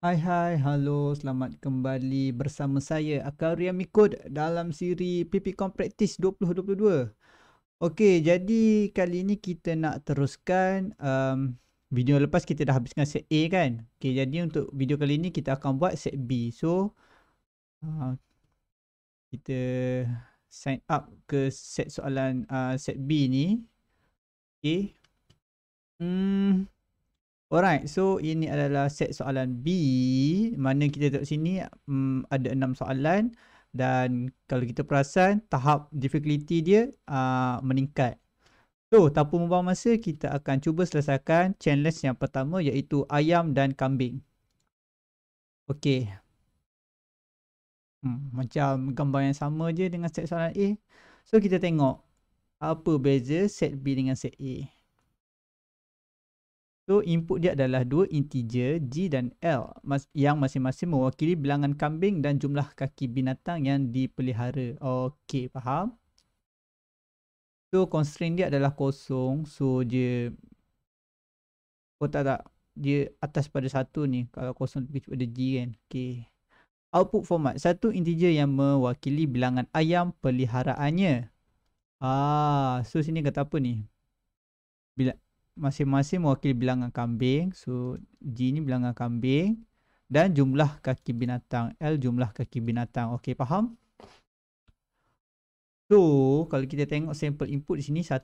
Hai hai, halo, selamat kembali bersama saya Akaria Mikod dalam siri PPCOM Practice 2022 Okey, jadi kali ni kita nak teruskan um, video lepas kita dah habiskan set A kan Okey, jadi untuk video kali ni kita akan buat set B So, uh, kita sign up ke set soalan uh, set B ni Okey, hmm, Alright, so ini adalah set soalan B mana kita tengok sini um, ada enam soalan dan kalau kita perasan tahap difficulty dia uh, meningkat. So, tanpa membuang masa kita akan cuba selesaikan challenge yang pertama iaitu ayam dan kambing. Okay. Hmm, macam gambar yang sama je dengan set soalan A. So, kita tengok apa beza set B dengan set A. So input dia adalah dua integer G dan L yang masing-masing mewakili bilangan kambing dan jumlah kaki binatang yang dipelihara. Okey, faham? So constraint dia adalah kosong. So dia Oh tak tak. Dia atas pada satu ni. Kalau kosong lebih cepat dia G kan. Okey. Output format. Satu integer yang mewakili bilangan ayam peliharaannya. Ah, so sini kata apa ni? Bila masing-masing mewakili bilangan kambing. So G ni bilangan kambing dan jumlah kaki binatang L jumlah kaki binatang. Okey, faham? So, kalau kita tengok sampel input di sini 18,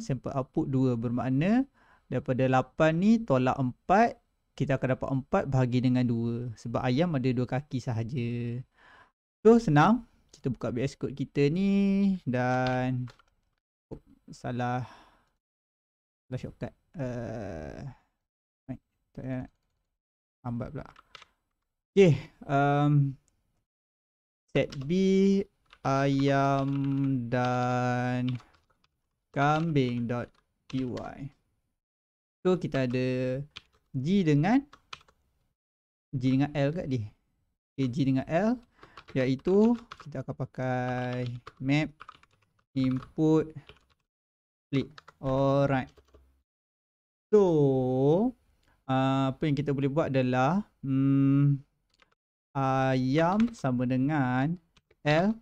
sampel output 2 bermakna daripada 8 ni tolak 4, kita akan dapat 4 bahagi dengan 2 sebab ayam ada 2 kaki sahaja. So, senang. Kita buka VS Code kita ni dan oh, salah dah shortcut eh, uh, Baik, tak payah nak Ambat pula Okay, um, set B ayam dan kambing dot py. So kita ada G dengan G dengan L kat dia okay, G dengan L iaitu kita akan pakai map input split alright So uh, apa yang kita boleh buat adalah hmm, ayam sama dengan L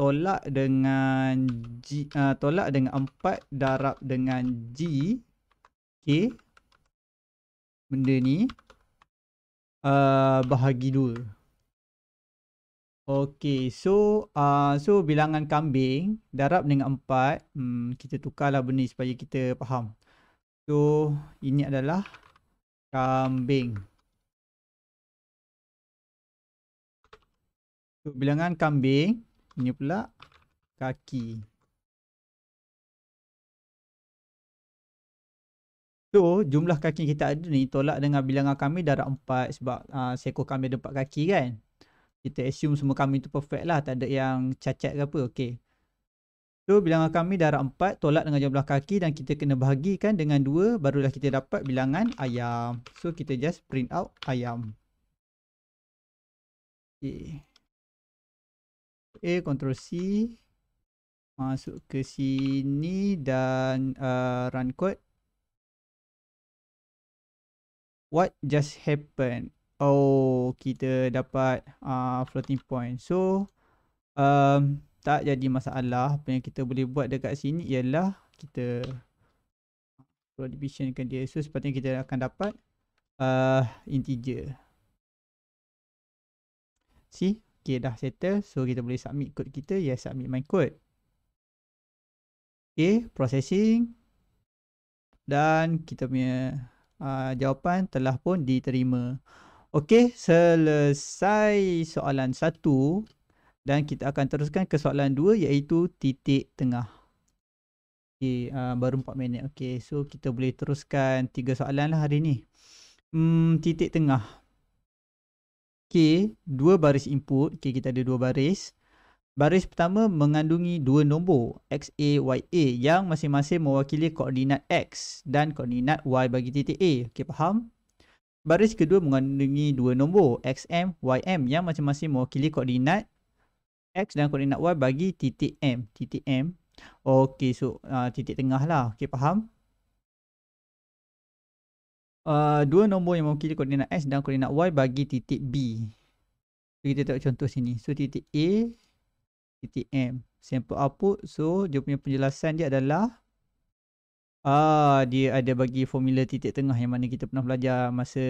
tolak dengan G uh, tolak dengan 4 darab dengan G K benda ni uh, bahagi 2 Okey so uh, so bilangan kambing darab dengan 4 hmm, kita tukarlah benda supaya kita faham So ini adalah kambing. So bilangan kambing ini pula kaki. So jumlah kaki kita ada ni tolak dengan bilangan kami darab 4 sebab uh, seekor kambing ada 4 kaki kan. Kita assume semua kami tu perfect lah. Tak ada yang cacat ke apa. Okay. So bilangan kami darab 4 tolak dengan jumlah kaki dan kita kena bahagikan dengan 2 barulah kita dapat bilangan ayam. So kita just print out ayam. Okay. A control C masuk ke sini dan uh, run code. What just happened? Oh, kita dapat uh, floating point. So um tak jadi masalah apa yang kita boleh buat dekat sini ialah kita scroll division kan dia so sepatutnya kita akan dapat uh, integer see ok dah settle so kita boleh submit code kita yes submit my code ok processing dan kita punya uh, jawapan telah pun diterima Okey, selesai soalan satu dan kita akan teruskan ke soalan 2 iaitu titik tengah. Okey, uh, baru 4 minit. Okay, so kita boleh teruskan 3 soalan lah hari ni. Hmm, titik tengah. Okey, dua baris input. Okey, kita ada dua baris. Baris pertama mengandungi dua nombor x a y a yang masing-masing mewakili koordinat X dan koordinat Y bagi titik A. Okay, faham? Baris kedua mengandungi dua nombor x m y m yang masing-masing mewakili koordinat X dan koordinat Y bagi titik M. Titik M. Okey, so uh, titik tengah lah. Okey, faham? Uh, dua nombor yang mewakili koordinat X dan koordinat Y bagi titik B. So, kita tengok contoh sini. So, titik A, titik M. Sample output. So, dia punya penjelasan dia adalah ah dia ada bagi formula titik tengah yang mana kita pernah belajar masa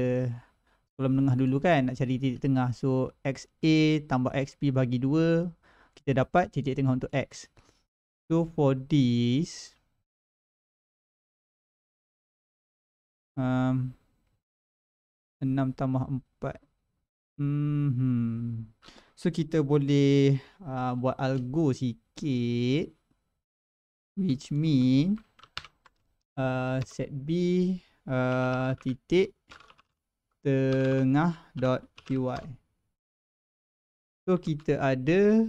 kolom tengah dulu kan nak cari titik tengah so x a tambah x b bagi 2 kita dapat titik tengah untuk x so for this um 6 tambah 4 mm-hmm. so kita boleh uh, buat algo sikit which mean uh, set b uh, titik setengah.py so kita ada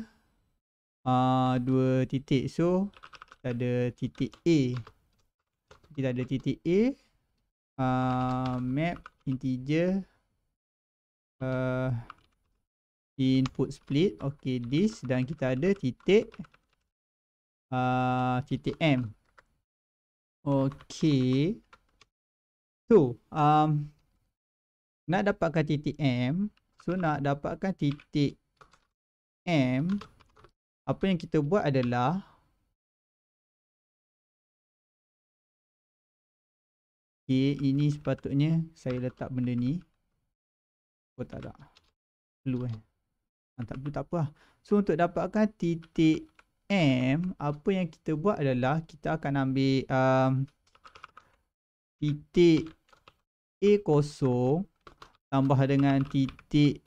uh, dua titik so kita ada titik A kita ada titik A uh, map integer uh, input split ok this dan kita ada titik uh, titik M ok so um, nak dapatkan titik M so nak dapatkan titik M apa yang kita buat adalah ok ini sepatutnya saya letak benda ni oh tak tak perlu eh ah, tak perlu tak apa ah. so untuk dapatkan titik M apa yang kita buat adalah kita akan ambil um, titik A kosong tambah dengan titik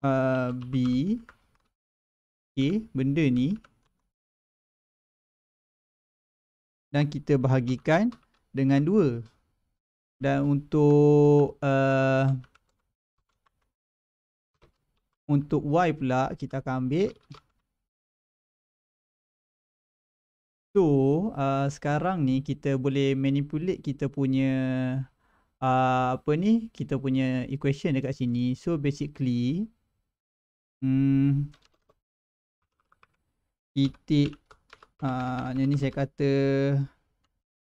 uh, B okey benda ni dan kita bahagikan dengan 2 dan untuk uh, untuk y pula kita akan ambil so uh, sekarang ni kita boleh manipulate kita punya uh, apa ni kita punya equation dekat sini so basically hmm titik uh, ni saya kata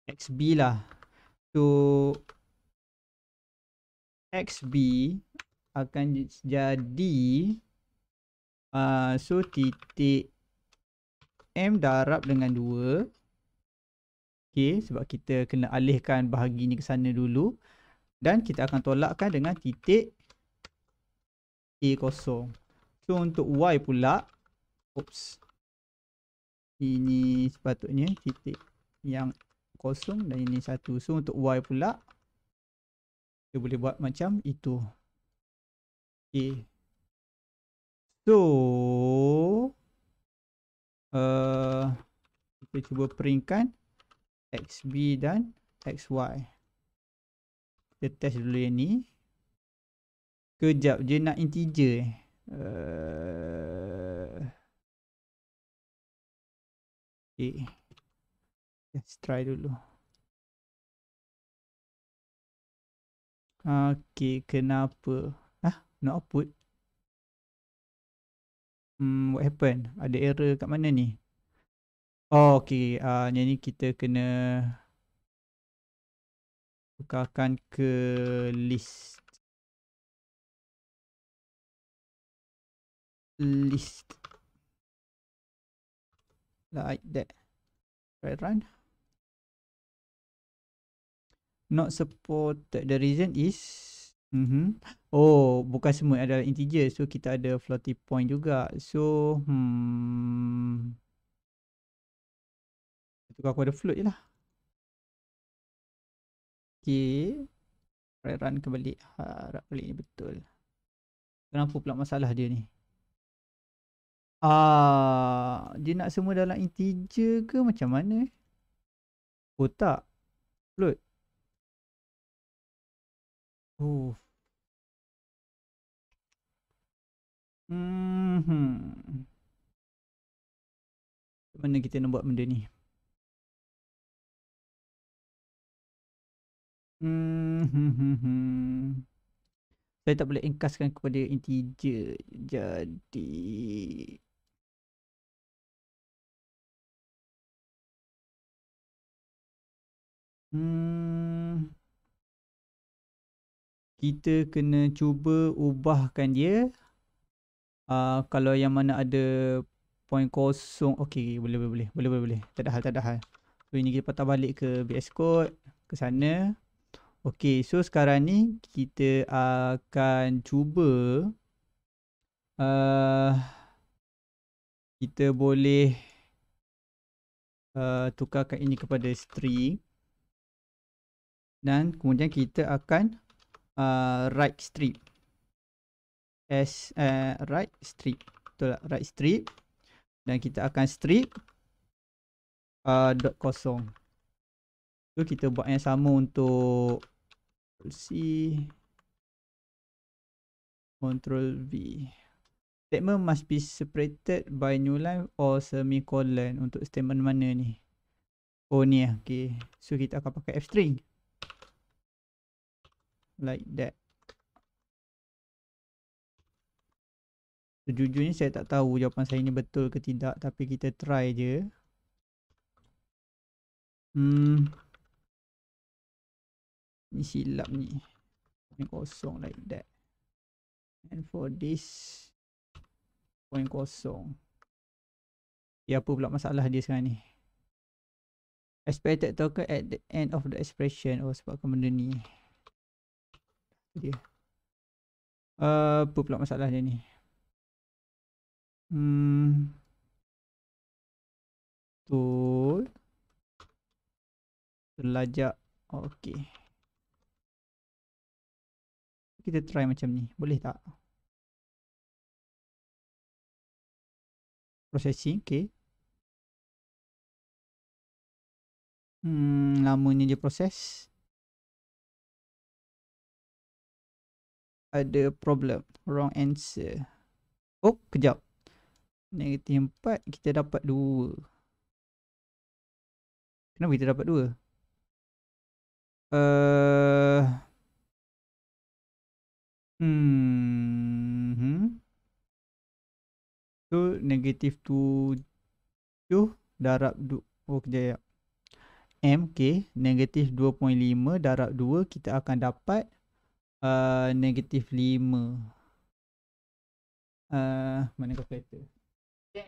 xb lah so xb akan jadi uh, so titik m darab dengan 2 Okay, sebab kita kena alihkan bahagi ni ke sana dulu dan kita akan tolakkan dengan titik A kosong. So untuk Y pula, oops, ini sepatutnya titik yang kosong dan ini satu. So untuk Y pula, kita boleh buat macam itu. Okay. So, uh, kita cuba peringkan XB dan XY. Kita test dulu yang ni. Kejap je nak integer eh. Uh, eh. okay. Eh, let's try dulu. Okay, kenapa? Ah, no output. Hmm, what happened? Ada error kat mana ni? Oh, okay. Uh, ah, yang ni kita kena tukarkan ke list list like that right run not supported the reason is mm -hmm. oh bukan semua adalah integer so kita ada floating point juga so hmm tukar kepada float je lah Okay. Try run kembali. Harap balik ni betul. Kenapa pula masalah dia ni? Ah, dia nak semua dalam integer ke macam mana? Oh tak. Float. Oh. Hmm. hmm. Mana kita nak buat benda ni? Hmm, hmm, hmm, hmm. Saya tak boleh engkaskan kepada integer. Jadi Hmm. Kita kena cuba ubahkan dia. Uh, kalau yang mana ada point kosong. okay, boleh boleh boleh. Boleh boleh boleh. Tak ada hal, tak ada hal. So ini kita patah balik ke VS Code ke sana. Okay, so sekarang ni kita akan cuba uh, kita boleh uh, tukarkan ini kepada string dan kemudian kita akan uh, write string s uh, write string betul tak? write string dan kita akan strip uh, dot kosong So kita buat yang sama untuk Ctrl C Ctrl V Statement must be separated by new line or semicolon Untuk statement mana ni Oh ni lah okay. So kita akan pakai F string Like that Sejujurnya saya tak tahu jawapan saya ni betul ke tidak Tapi kita try je Hmm ni silap ni point kosong like that and for this point kosong ya apa pula masalah dia sekarang ni expected token at the end of the expression oh sebabkan benda ni dia uh, apa pula masalah dia ni hmm tool terlajak okey kita try macam ni boleh tak processing okay? hmm lamanya dia proses ada problem wrong answer oh kejap negatif 4 kita dapat 2 kenapa kita dapat 2 uh, eh, Hmm. So negatif tu tu darab du oh kejaya. M K negatif 2.5 darab 2 kita akan dapat uh, negatif 5. Uh, mana kalkulator? Yeah.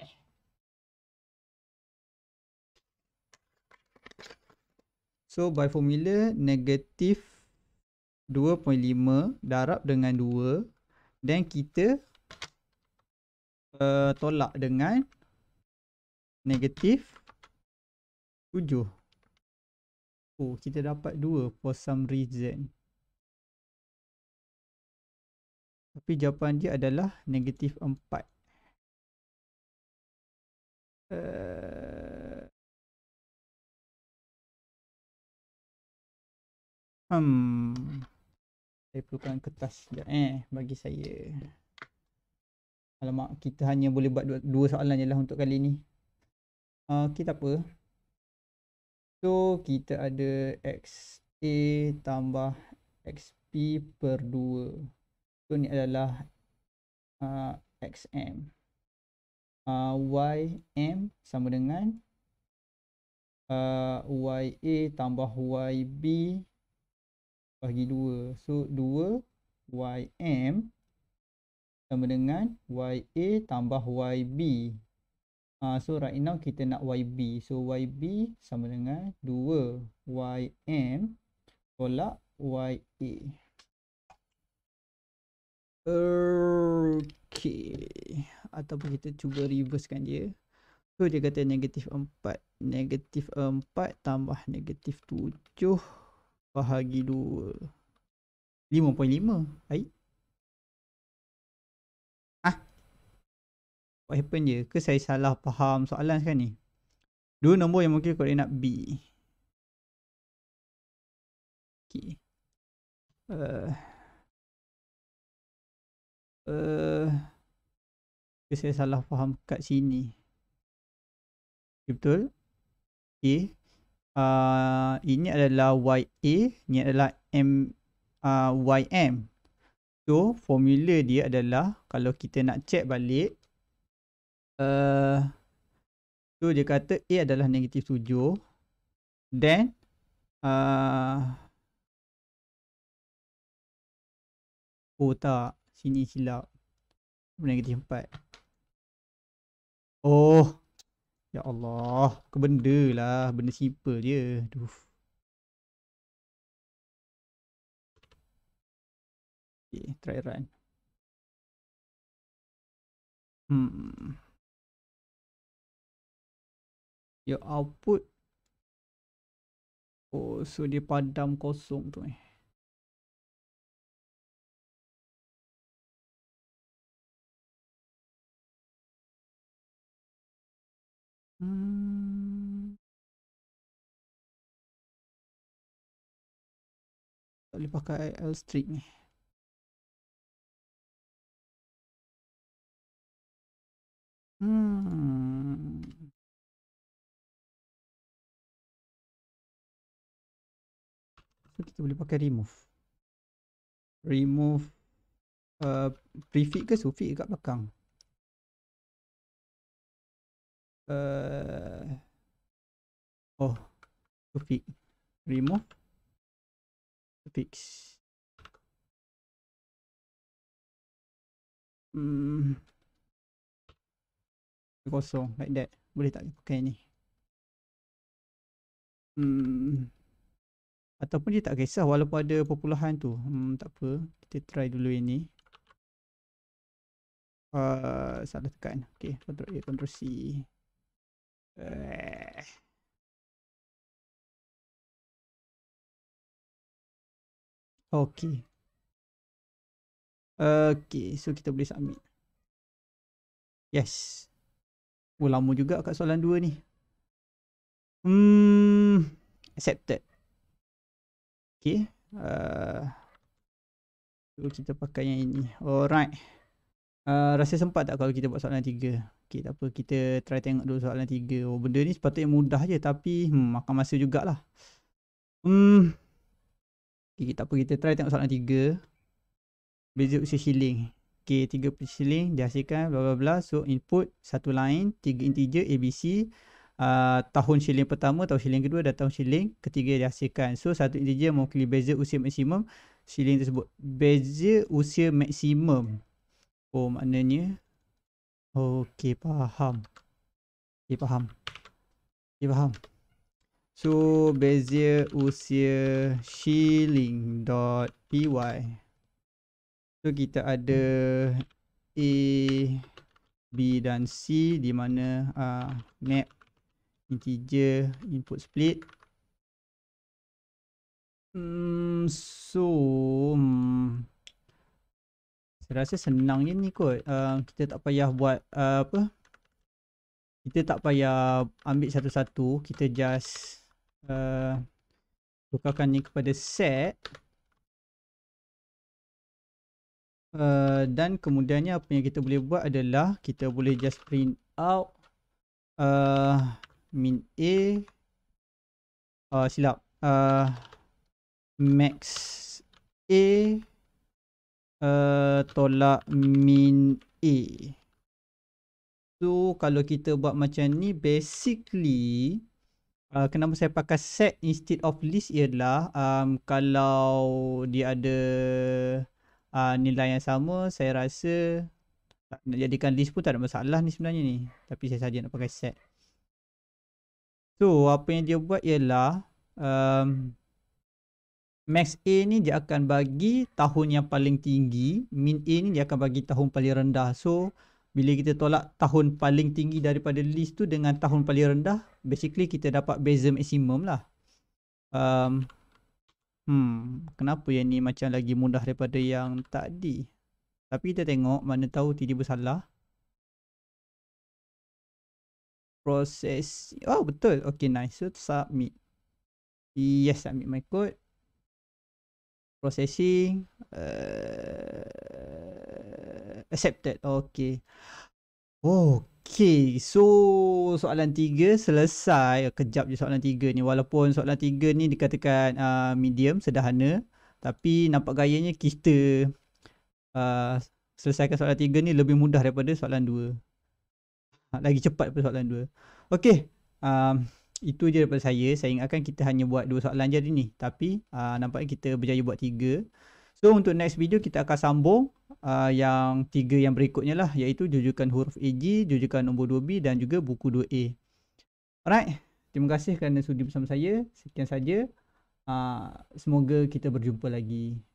So by formula negatif 2.5 darab dengan 2 dan kita uh, tolak dengan negatif 7 oh kita dapat 2 for some reason tapi jawapan dia adalah negatif 4 uh, eh. Hmm. Saya perlukan kertas sekejap eh bagi saya Alamak kita hanya boleh buat dua, dua soalan je lah untuk kali ni uh, Kita apa So kita ada XA tambah XP per 2 So ni adalah uh, ah, XM uh, ah, YM sama dengan uh, YA tambah YB bagi 2. So 2 YM sama dengan YA tambah YB. Uh, ha, so right now kita nak YB. So YB sama dengan 2 YM tolak YA. Okay. Ataupun kita cuba reversekan je. So dia kata negatif 4. Negatif 4 tambah negatif 7 bahagi 2 5.5 baik ah ha? what happen je ke saya salah faham soalan sekarang ni dua nombor yang mungkin kau nak B okay. uh. Uh. saya salah faham kat sini okay, betul Okay. Ah, ini adalah YA, ini adalah M, uh, ah, YM. So, formula dia adalah kalau kita nak check balik, uh, so dia kata A adalah negatif 7. Then, uh, Oh tak, sini silap. Negatif 4. Oh, Ya Allah, ke benda lah, benda simple je. Aduh. Okay, try run. Hmm. Your ya output. Oh, so dia padam kosong tu eh. Hmm. Tak boleh pakai L string ni. Hmm. So kita boleh pakai remove. Remove uh, prefix ke suffix dekat belakang. uh, oh to fix remove fix hmm kosong like that boleh tak pakai ni hmm ataupun dia tak kisah walaupun ada perpuluhan tu hmm tak apa kita try dulu ini Uh, salah tekan. Okay. Control A, Control C. Eh. okay, Okey, so kita boleh submit. Yes. Oh, lama juga kat soalan 2 ni. Hmm, accepted. Okay, Uh, so kita pakai yang ini. Alright. Ah, rasa sempat tak kalau kita buat soalan tiga? Okay, tak apa. Kita try tengok dulu soalan tiga. Oh, benda ni sepatutnya mudah je tapi hmm, makan masa jugalah. Hmm. Okay, tak apa. Kita try tengok soalan tiga. Beza usia shilling. Okay, tiga puluh shilling dihasilkan bla bla bla. So, input satu lain tiga integer ABC. Uh, ah, tahun shilling pertama, tahun shilling kedua dan tahun shilling ketiga dihasilkan. So, satu integer mewakili beza usia maksimum shilling tersebut. Beza usia maksimum. Oh maknanya Okay faham Okay faham Okay faham So bezier usia shilling dot py. So kita ada A B dan C di mana uh, map integer input split Hmm, so hmm, saya rasa senang je ni kot. Uh, kita tak payah buat uh, apa. Kita tak payah ambil satu-satu. Kita just uh, tukarkan ni kepada set. Uh, dan kemudiannya apa yang kita boleh buat adalah kita boleh just print out uh, min A uh, silap uh, max A Eh, tolak min A. So kalau kita buat macam ni basically uh, kenapa saya pakai set instead of list ialah um, kalau dia ada uh, nilai yang sama saya rasa tak, nak jadikan list pun tak ada masalah ni sebenarnya ni. Tapi saya saja nak pakai set. So apa yang dia buat ialah um, max A ni dia akan bagi tahun yang paling tinggi, min A ni dia akan bagi tahun paling rendah. So bila kita tolak tahun paling tinggi daripada list tu dengan tahun paling rendah, basically kita dapat beza maksimum lah. Um, hmm, kenapa yang ni macam lagi mudah daripada yang tadi? Tapi kita tengok mana tahu tidak tiba salah. Proses. Oh betul. Okay nice. So submit. Yes submit my code processing uh, accepted okay okay so soalan tiga selesai oh, kejap je soalan tiga ni walaupun soalan tiga ni dikatakan uh, medium sederhana tapi nampak gayanya kita uh, selesaikan soalan tiga ni lebih mudah daripada soalan dua lagi cepat daripada soalan dua okay um, itu je daripada saya. Saya ingatkan kita hanya buat dua soalan je hari ni. Tapi uh, nampaknya kita berjaya buat tiga. So untuk next video kita akan sambung uh, yang tiga yang berikutnya lah. Iaitu jujukan huruf AG, jujukan nombor 2B dan juga buku 2A. Alright. Terima kasih kerana sudi bersama saya. Sekian saja. Uh, semoga kita berjumpa lagi.